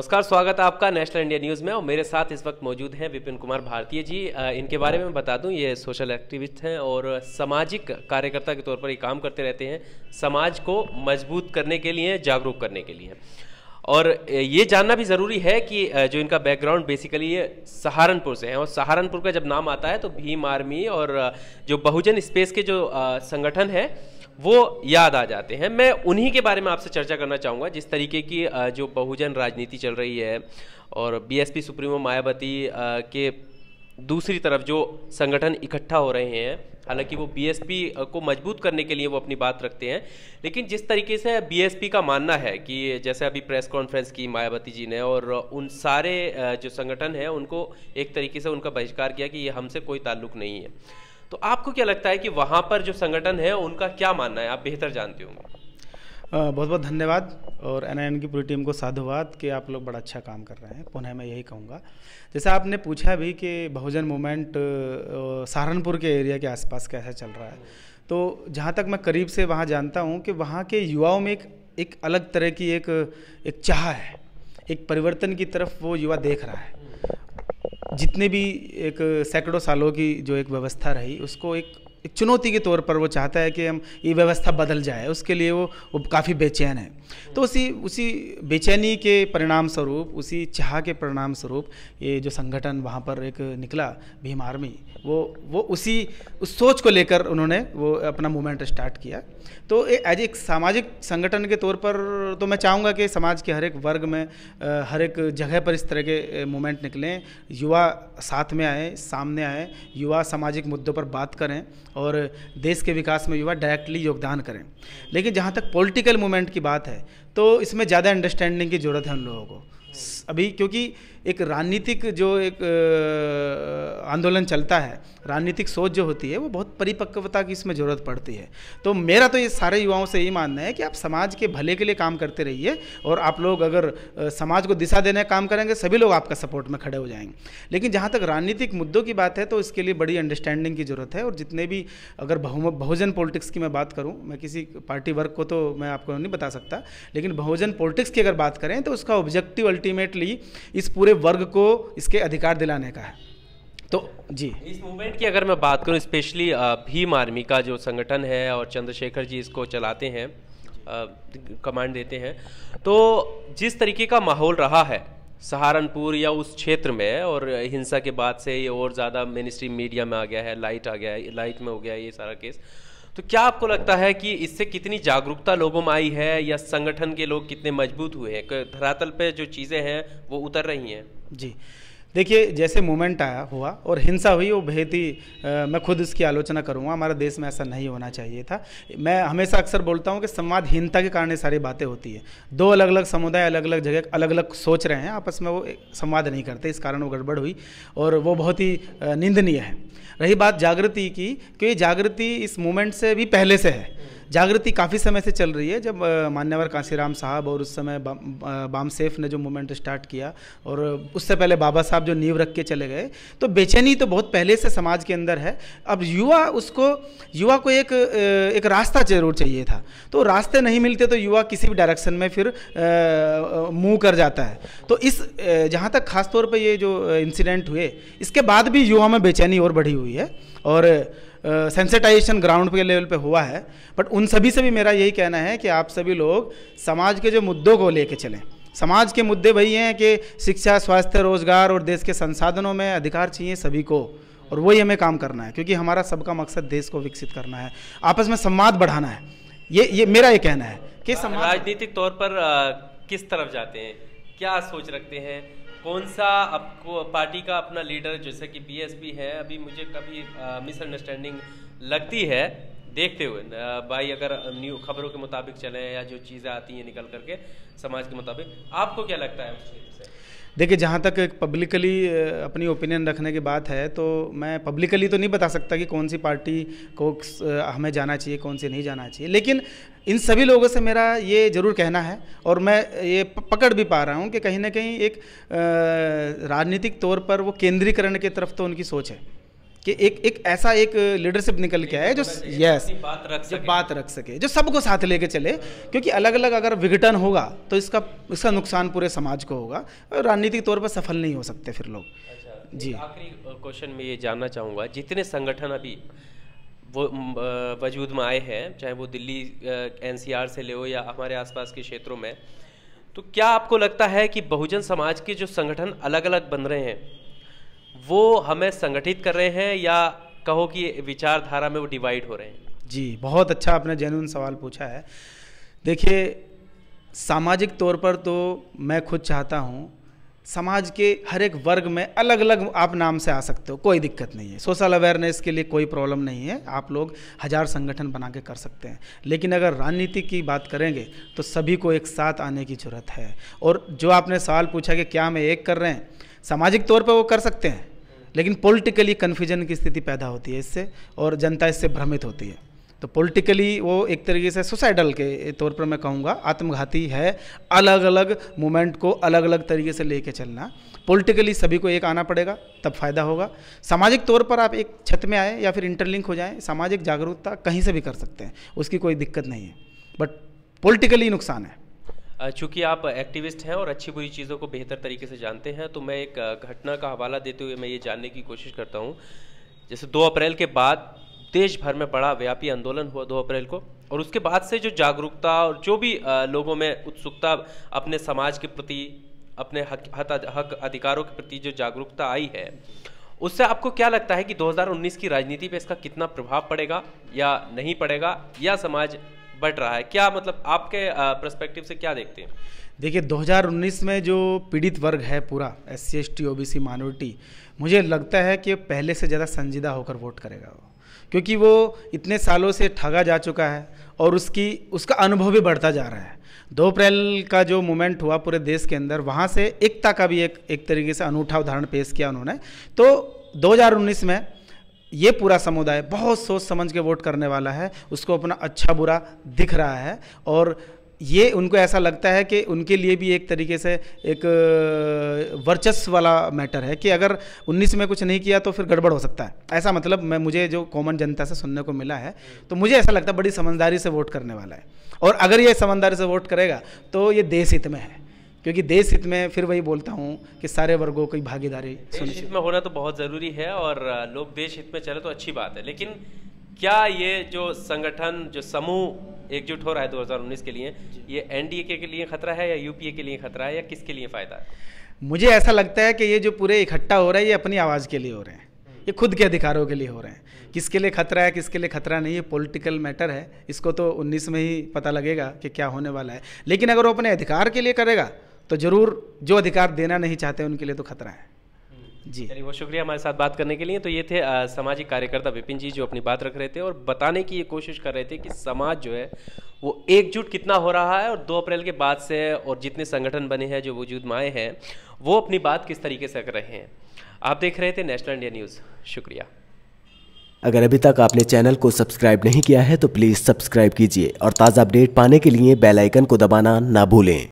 नमस्कार स्वागत है आपका नेशनल इंडिया न्यूज़ में और मेरे साथ इस वक्त मौजूद हैं विपिन कुमार भारतीय जी इनके बारे में बता दूं ये सोशल एक्टिविस्ट हैं और सामाजिक कार्यकर्ता के तौर पर ये काम करते रहते हैं समाज को मजबूत करने के लिए जागरूक करने के लिए और ये जानना भी ज़रूरी है कि जो इनका बैकग्राउंड बेसिकली ये सहारनपुर से है और सहारनपुर का जब नाम आता है तो भीम आर्मी और जो बहुजन स्पेस के जो संगठन है वो याद आ जाते हैं मैं उन्हीं के बारे में आपसे चर्चा करना चाहूँगा जिस तरीके की जो बहुजन राजनीति चल रही है और बीएसपी सुप्रीमो मायावती के दूसरी तरफ जो संगठन इकट्ठा हो रहे हैं हालांकि वो बीएसपी को मजबूत करने के लिए वो अपनी बात रखते हैं लेकिन जिस तरीके से बीएसपी का मानना है कि जैसे अभी प्रेस कॉन्फ्रेंस की मायावती जी ने और उन सारे जो संगठन हैं उनको एक तरीके से उनका बहिष्कार किया कि ये हमसे कोई ताल्लुक नहीं है तो आपको क्या लगता है कि वहाँ पर जो संगठन है उनका क्या मानना है आप बेहतर जानते होंगे बहुत बहुत धन्यवाद और एन की पूरी टीम को साधुवाद कि आप लोग बड़ा अच्छा काम कर रहे हैं पुनः मैं यही कहूँगा जैसे आपने पूछा भी कि बहुजन मूवमेंट सहारनपुर के एरिया के आसपास कैसा चल रहा है तो जहाँ तक मैं करीब से वहाँ जानता हूँ कि वहाँ के युवाओं में एक एक अलग तरह की एक एक चाह है एक परिवर्तन की तरफ वो युवा देख रहा है जितने भी एक सैकड़ों सालों की जो एक व्यवस्था रही उसको एक एक चुनौती के तौर पर वो चाहता है कि हम ये व्यवस्था बदल जाए उसके लिए वो वो काफ़ी बेचैन है तो उसी उसी बेचैनी के परिणाम स्वरूप उसी चाह के परिणाम स्वरूप ये जो संगठन वहाँ पर एक निकला भीम आर्मी वो वो उसी उस सोच को लेकर उन्होंने वो अपना मूवमेंट स्टार्ट किया तो एज एक सामाजिक संगठन के तौर पर तो मैं चाहूँगा कि समाज के हर एक वर्ग में हर एक जगह पर इस तरह के मूवमेंट निकलें युवा साथ में आए सामने आए युवा सामाजिक मुद्दों पर बात करें और देश के विकास में युवा डायरेक्टली योगदान करें लेकिन जहाँ तक पॉलिटिकल मूवमेंट की बात है तो इसमें ज़्यादा अंडरस्टैंडिंग की ज़रूरत है उन लोगों को अभी क्योंकि एक राजनीतिक जो एक आंदोलन चलता है राजनीतिक सोच जो होती है वो बहुत परिपक्वता की इसमें ज़रूरत पड़ती है तो मेरा तो ये सारे युवाओं से यही मानना है कि आप समाज के भले के लिए काम करते रहिए और आप लोग अगर समाज को दिशा देने का काम करेंगे सभी लोग आपका सपोर्ट में खड़े हो जाएंगे लेकिन जहाँ तक राजनीतिक मुद्दों की बात है तो इसके लिए बड़ी अंडरस्टैंडिंग की ज़रूरत है और जितने भी अगर बहुजन पॉलिटिक्स की मैं बात करूँ मैं किसी पार्टी वर्ग को तो मैं आपको नहीं बता सकता लेकिन बहुजन पॉलिटिक्स की अगर बात करें तो उसका ऑब्जेक्टिव अल्टीमेटली इस पूरे वर्ग को इसके अधिकार दिलाने का है तो जी इस मूवमेंट की अगर मैं बात करूं स्पेशली भीम आर्मी का जो संगठन है और चंद्रशेखर जी इसको चलाते हैं कमांड देते हैं तो जिस तरीके का माहौल रहा है सहारनपुर या उस क्षेत्र में और हिंसा के बाद से ये और ज़्यादा मेन मीडिया में आ गया है लाइट आ गया है लाइट में हो गया है ये सारा केस तो क्या आपको लगता है कि इससे कितनी जागरूकता लोगों में आई है या संगठन के लोग कितने मजबूत हुए हैं धरातल पे जो चीज़ें हैं वो उतर रही हैं जी देखिए जैसे मूवमेंट आया हुआ और हिंसा हुई वो बेहद ही मैं खुद इसकी आलोचना करूँगा हमारे देश में ऐसा नहीं होना चाहिए था मैं हमेशा अक्सर बोलता हूँ कि संवादहीनता के कारण सारी बातें होती है दो अलग अलग समुदाय अलग अलग जगह अलग अलग सोच रहे हैं आपस में वो संवाद नहीं करते इस कारण वो गड़बड़ हुई और वो बहुत ही निंदनीय है रही बात जागृति की क्योंकि जागृति इस मूवमेंट से भी पहले से है जागृति काफ़ी समय से चल रही है जब मान्यवर कांसीराम साहब और उस समय बाम सेफ ने जो मूवमेंट स्टार्ट किया और उससे पहले बाबा साहब जो नींव रख के चले गए तो बेचैनी तो बहुत पहले से समाज के अंदर है अब युवा उसको युवा को एक एक रास्ता जरूर चाहिए था तो रास्ते नहीं मिलते तो युवा किसी भी डायरेक्शन में फिर मूव कर जाता है तो इस जहाँ तक खासतौर पर ये जो इंसिडेंट हुए इसके बाद भी युवा में बेचैनी और बढ़ी हुई है और सेंसिटाइजेशन ग्राउंड के लेवल पे हुआ है बट उन सभी से भी मेरा यही कहना है कि आप सभी लोग समाज के जो मुद्दों को लेके चलें समाज के मुद्दे वही हैं कि शिक्षा स्वास्थ्य रोजगार और देश के संसाधनों में अधिकार चाहिए सभी को और वही हमें काम करना है क्योंकि हमारा सबका मकसद देश को विकसित करना है आपस में संवाद बढ़ाना है ये ये मेरा ये कहना है कि राजनीतिक तौर पर आ, किस तरफ जाते हैं क्या सोच रखते हैं कौन सा आपको पार्टी का अपना लीडर जैसे कि बीएसपी है अभी मुझे कभी मिसअंडरस्टैंडिंग लगती है देखते हुए भाई अगर न्यू खबरों के मुताबिक चले या जो चीज़ें आती हैं निकल करके समाज के मुताबिक आपको क्या लगता है देखिए जहाँ तक पब्लिकली अपनी ओपिनियन रखने की बात है तो मैं पब्लिकली तो नहीं बता सकता कि कौन सी पार्टी को हमें जाना चाहिए कौन सी नहीं जाना चाहिए लेकिन इन सभी लोगों से मेरा ये ज़रूर कहना है और मैं ये पकड़ भी पा रहा हूँ कि कहीं ना कहीं एक राजनीतिक तौर पर वो केंद्रीकरण की के तरफ तो उनकी सोच है कि एक एक ऐसा एक लीडरशिप निकल के आए जो यस मतलब बात रख सके बात रख सके जो सबको साथ लेके चले क्योंकि अलग अलग अगर विघटन होगा तो इसका इसका नुकसान पूरे समाज को होगा और राजनीतिक तौर पर सफल नहीं हो सकते फिर लोग अच्छा, जी आखिरी क्वेश्चन में ये जानना चाहूँगा जितने संगठन अभी वो वजूद में आए हैं चाहे वो दिल्ली एन से ले हो या हमारे आसपास के क्षेत्रों में तो क्या आपको लगता है कि बहुजन समाज के जो संगठन अलग अलग बन रहे हैं वो हमें संगठित कर रहे हैं या कहो कि विचारधारा में वो डिवाइड हो रहे हैं जी बहुत अच्छा आपने जैन सवाल पूछा है देखिए सामाजिक तौर पर तो मैं खुद चाहता हूँ समाज के हर एक वर्ग में अलग अलग आप नाम से आ सकते हो कोई दिक्कत नहीं है सोशल अवेयरनेस के लिए कोई प्रॉब्लम नहीं है आप लोग हज़ार संगठन बना के कर सकते हैं लेकिन अगर राजनीति की बात करेंगे तो सभी को एक साथ आने की ज़रूरत है और जो आपने सवाल पूछा कि क्या हम एक कर रहे हैं सामाजिक तौर पर वो कर सकते हैं लेकिन पॉलिटिकली कन्फ्यूजन की स्थिति पैदा होती है इससे और जनता इससे भ्रमित होती है तो पॉलिटिकली वो एक तरीके से सुसाइडल के तौर पर मैं कहूँगा आत्मघाती है अलग अलग मूवमेंट को अलग अलग तरीके से लेके चलना पॉलिटिकली सभी को एक आना पड़ेगा तब फायदा होगा सामाजिक तौर पर आप एक छत में आए या फिर इंटरलिंक हो जाएं सामाजिक जागरूकता कहीं से भी कर सकते हैं उसकी कोई दिक्कत नहीं है बट पॉलिटिकली नुकसान है चूँकि आप एक्टिविस्ट हैं और अच्छी बुरी चीज़ों को बेहतर तरीके से जानते हैं तो मैं एक घटना का हवाला देते हुए मैं ये जानने की कोशिश करता हूँ जैसे दो अप्रैल के बाद देश भर में बड़ा व्यापी आंदोलन हुआ दो अप्रैल को और उसके बाद से जो जागरूकता और जो भी लोगों में उत्सुकता अपने समाज के प्रति अपने हक हक अधिकारों के प्रति जो जागरूकता आई है उससे आपको क्या लगता है कि 2019 की राजनीति पे इसका कितना प्रभाव पड़ेगा या नहीं पड़ेगा या समाज बढ़ रहा है क्या मतलब आपके प्रस्पेक्टिव से क्या देखते हैं देखिए 2019 में जो पीड़ित वर्ग है पूरा S C S T O B C minority मुझे लगता है कि पहले से ज़्यादा संजीदा होकर वोट करेगा वो क्योंकि वो इतने सालों से ठगा जा चुका है और उसकी उसका अनुभव भी बढ़ता जा रहा है दो अप्रैल का जो मूवमेंट हुआ पूरे देश के अंदर वहाँ से एकता का भी एक एक तरीके से अनूठा उदाहरण पेश किया उन्होंने तो 2019 में ये पूरा समुदाय बहुत सोच समझ के वोट करने वाला है उसको अपना अच्छा बुरा दिख रहा है और ये उनको ऐसा लगता है कि उनके लिए भी एक तरीके से एक वर्चस्व वाला मैटर है कि अगर 19 में कुछ नहीं किया तो फिर गड़बड़ हो सकता है ऐसा मतलब मैं मुझे जो कॉमन जनता से सुनने को मिला है तो मुझे ऐसा लगता है बड़ी समझदारी से वोट करने वाला है और अगर ये समझदारी से वोट करेगा तो ये देश हित में है क्योंकि देश हित में फिर वही बोलता हूँ कि सारे वर्गों की भागीदारी देश हित में होना तो बहुत ज़रूरी है और लोग देश हित में चले तो अच्छी बात है लेकिन क्या ये जो संगठन जो समूह एकजुट हो रहा है 2019 के लिए ये एनडीए के, के लिए खतरा है या यूपीए के लिए खतरा है या किसके लिए फ़ायदा है मुझे ऐसा लगता है कि ये जो पूरे इकट्ठा हो रहा है ये अपनी आवाज़ के लिए हो रहे हैं हम्म। ये खुद के अधिकारों के लिए हो रहे हैं हम्म। किसके लिए खतरा है किसके लिए खतरा नहीं है पॉलिटिकल मैटर है इसको तो 19 में ही पता लगेगा कि क्या होने वाला है लेकिन अगर वो अपने अधिकार के लिए करेगा तो ज़रूर जो अधिकार देना नहीं चाहते उनके लिए तो खतरा है हम्म। जी चलिए बहुत शुक्रिया हमारे साथ बात करने के लिए तो ये थे सामाजिक कार्यकर्ता विपिन जी जो अपनी बात रख रहे थे और बताने की ये कोशिश कर रहे थे कि समाज जो है वो एकजुट कितना हो रहा है और दो अप्रैल के बाद से और जितने संगठन बने हैं जो वजूद में आए हैं वो अपनी बात किस तरीके से कर रहे हैं आप देख रहे थे नेशनल इंडिया न्यूज़ शुक्रिया अगर अभी तक आपने चैनल को सब्सक्राइब नहीं किया है तो प्लीज़ सब्सक्राइब कीजिए और ताज़ा अपडेट पाने के लिए बेलाइकन को दबाना ना भूलें